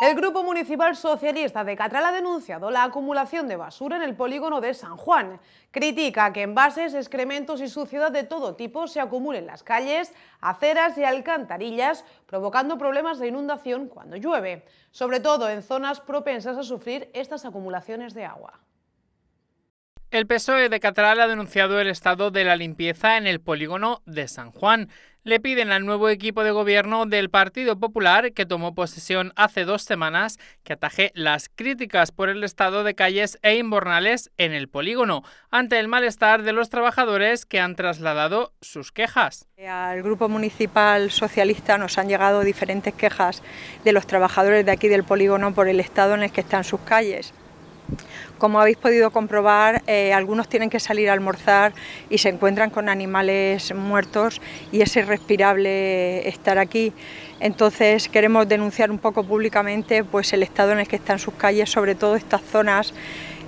El Grupo Municipal Socialista de Catral ha denunciado la acumulación de basura en el polígono de San Juan. Critica que envases, excrementos y suciedad de todo tipo se acumulen en las calles, aceras y alcantarillas, provocando problemas de inundación cuando llueve, sobre todo en zonas propensas a sufrir estas acumulaciones de agua. El PSOE de catral ha denunciado el estado de la limpieza en el polígono de San Juan. Le piden al nuevo equipo de gobierno del Partido Popular, que tomó posesión hace dos semanas, que ataje las críticas por el estado de calles e inbornales en el polígono, ante el malestar de los trabajadores que han trasladado sus quejas. Al Grupo Municipal Socialista nos han llegado diferentes quejas de los trabajadores de aquí del polígono por el estado en el que están sus calles. Como habéis podido comprobar, eh, algunos tienen que salir a almorzar y se encuentran con animales muertos y es irrespirable estar aquí. Entonces queremos denunciar un poco públicamente pues, el estado en el que están sus calles, sobre todo estas zonas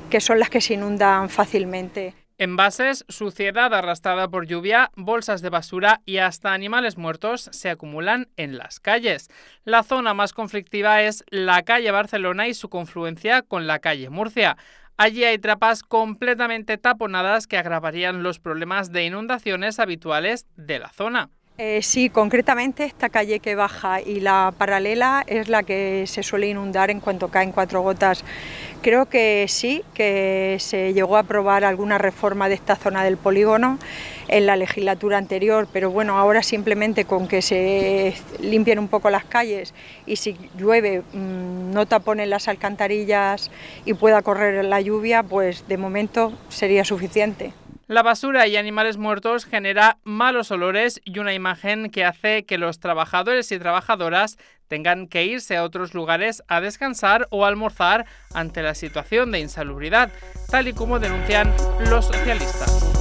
que son las que se inundan fácilmente. Envases, suciedad arrastrada por lluvia, bolsas de basura y hasta animales muertos se acumulan en las calles. La zona más conflictiva es la calle Barcelona y su confluencia con la calle Murcia. Allí hay trapas completamente taponadas que agravarían los problemas de inundaciones habituales de la zona. Eh, sí, concretamente esta calle que baja y la paralela es la que se suele inundar en cuanto caen cuatro gotas. Creo que sí, que se llegó a aprobar alguna reforma de esta zona del polígono en la legislatura anterior, pero bueno, ahora simplemente con que se limpien un poco las calles y si llueve mm, no taponen las alcantarillas y pueda correr la lluvia, pues de momento sería suficiente. La basura y animales muertos genera malos olores y una imagen que hace que los trabajadores y trabajadoras tengan que irse a otros lugares a descansar o almorzar ante la situación de insalubridad, tal y como denuncian los socialistas.